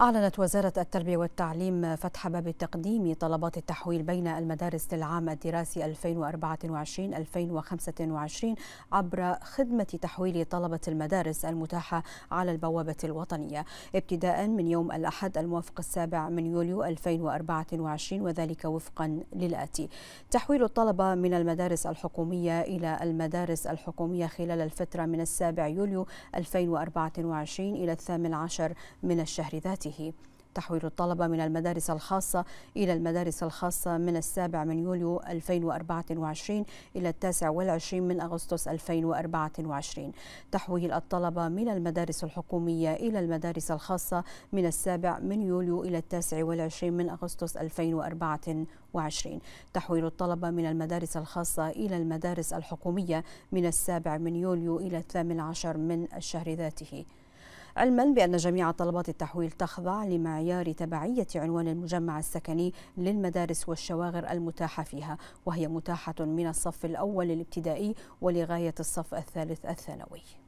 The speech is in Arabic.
أعلنت وزارة التربية والتعليم فتح باب تقديم طلبات التحويل بين المدارس للعام الدراسي 2024-2025 عبر خدمة تحويل طلبة المدارس المتاحة على البوابة الوطنية ابتداء من يوم الأحد الموافق السابع من يوليو 2024 وذلك وفقا للآتي تحويل الطلبة من المدارس الحكومية إلى المدارس الحكومية خلال الفترة من السابع يوليو 2024 إلى الثامن عشر من الشهر ذاته بنيته تحويل الطلبة من المدارس الخاصة إلى المدارس الخاصة من السابع من يوليو 2024 إلى التاسع والعشرين من أغسطس 2024 تحويل الطلبة من المدارس الحكومية إلى المدارس الخاصة من السابع من يوليو إلى التاسع والعشرين من أغسطس 2024 تحويل الطلبة من المدارس الخاصة إلى المدارس الحكومية من السابع من يوليو إلى الثامن عشر من الشهر ذاته علما بأن جميع طلبات التحويل تخضع لمعيار تبعية عنوان المجمع السكني للمدارس والشواغر المتاحة فيها وهي متاحة من الصف الأول الابتدائي ولغاية الصف الثالث الثانوي